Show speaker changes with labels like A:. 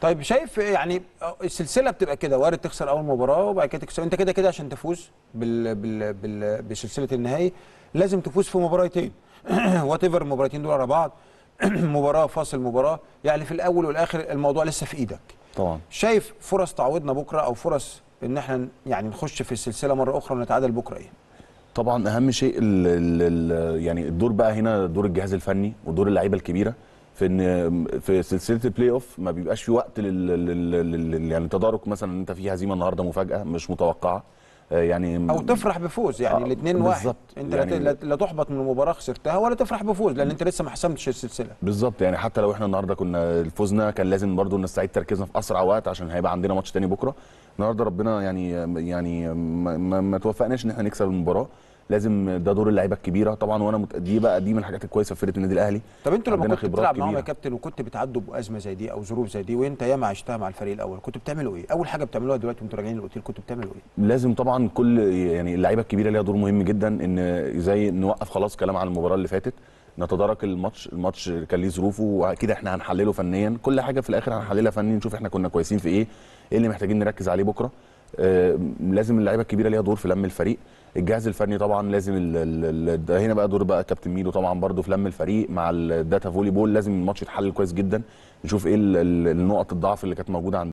A: طيب شايف يعني السلسله بتبقى كده وارد تخسر اول مباراه وبعد كده تكسب انت كده كده عشان تفوز بال بال بال بسلسله النهائي لازم تفوز في مباراتين وات ايفر المباراتين دول على بعض مباراه فاصل مباراه يعني في الاول والاخر الموضوع لسه في ايدك طبعا شايف فرص تعويضنا بكره او فرص ان احنا يعني نخش في السلسله مره اخرى ونتعادل بكره ايه
B: طبعا اهم شيء الـ الـ يعني الدور بقى هنا دور الجهاز الفني ودور اللعيبه الكبيره في ان في سلسله البلاي اوف ما بيبقاش في وقت لل, لل... لل... يعني تدارك مثلا انت في هزيمه النهارده مفاجاه مش متوقعه آه، يعني او تفرح
A: بفوز يعني آه، الاثنين واحد انت يعني لا تحبط من مباراه خسرتها ولا تفرح بفوز لان انت لسه ما حسمتش السلسله
B: بالظبط يعني حتى لو احنا النهارده كنا فوزنا كان لازم برضو نستعيد تركيزنا في اسرع وقت عشان هيبقى عندنا ماتش تاني بكره النهارده ربنا يعني يعني ما, ما توفقناش ان احنا نكسب المباراه لازم ده دور اللعيبه الكبيره طبعا وانا دي بقى دي من الحاجات الكويسه في فرقه النادي الاهلي طب انتوا لما كنت بتلعب معاهم يا
A: كابتن وكنت بتعدوا بازمه زي دي او ظروف زي دي وانت ياما عشتها مع الفريق الاول كنت بتعملوا ايه اول حاجه بتعملوها دلوقتي وانتوا راجعين الاوتيل كنتوا بتعملوا
B: ايه لازم طبعا كل يعني اللعيبه الكبيره ليها دور مهم جدا ان زي نوقف خلاص كلام عن المباراه اللي فاتت نتدارك الماتش الماتش كان ليه ظروفه واكيد احنا هنحلله فنيا كل حاجه في الاخر هنحللها فني نشوف احنا كنا كويسين في ايه ايه اللي محتاجين نركز عليه بكره آه، لازم اللعيبه الكبيره ليها دور في لم الفريق الجهاز الفني طبعا لازم الـ الـ ال هنا بقى دور بقى كابتن ميدو طبعا برده في لم الفريق مع الداتا فولي بول لازم الماتش يتحلل كويس جدا نشوف ايه النقط الضعف اللي كانت موجوده عند